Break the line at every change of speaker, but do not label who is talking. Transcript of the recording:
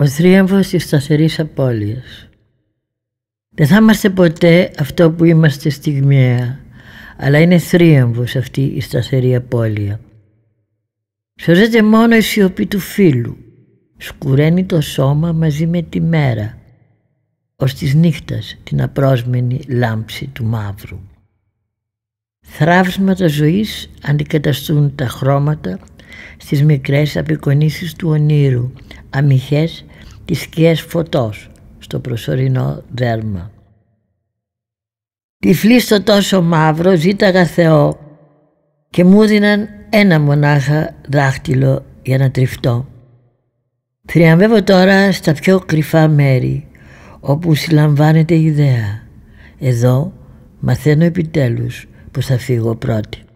Ο θρίαμβος της σταθερής απώλειας. Δεν θα είμαστε ποτέ αυτό που είμαστε στιγμιαία, αλλά είναι θρίαμβος αυτή η σταθερή απώλεια. Σωζέται μόνο η σιωπή του φίλου. Σκουραίνει το σώμα μαζί με τη μέρα, ως της νύχτας την απρόσμενη λάμψη του μαύρου. Θράψματα ζωής αντικαταστούν τα χρώματα στις μικρές απεικονίσεις του ονείρου, αμοιχές, τις σκιές φωτός στο προσωρινό δέρμα. Τυφλή στο τόσο μαύρο ζήταγα Θεό και μου δίναν ένα μονάχα δάχτυλο για να τριφτώ. Θριαμβεύω τώρα στα πιο κρυφά μέρη όπου συλλαμβάνεται η ιδέα. Εδώ μαθαίνω επιτέλους πως θα φύγω πρώτη.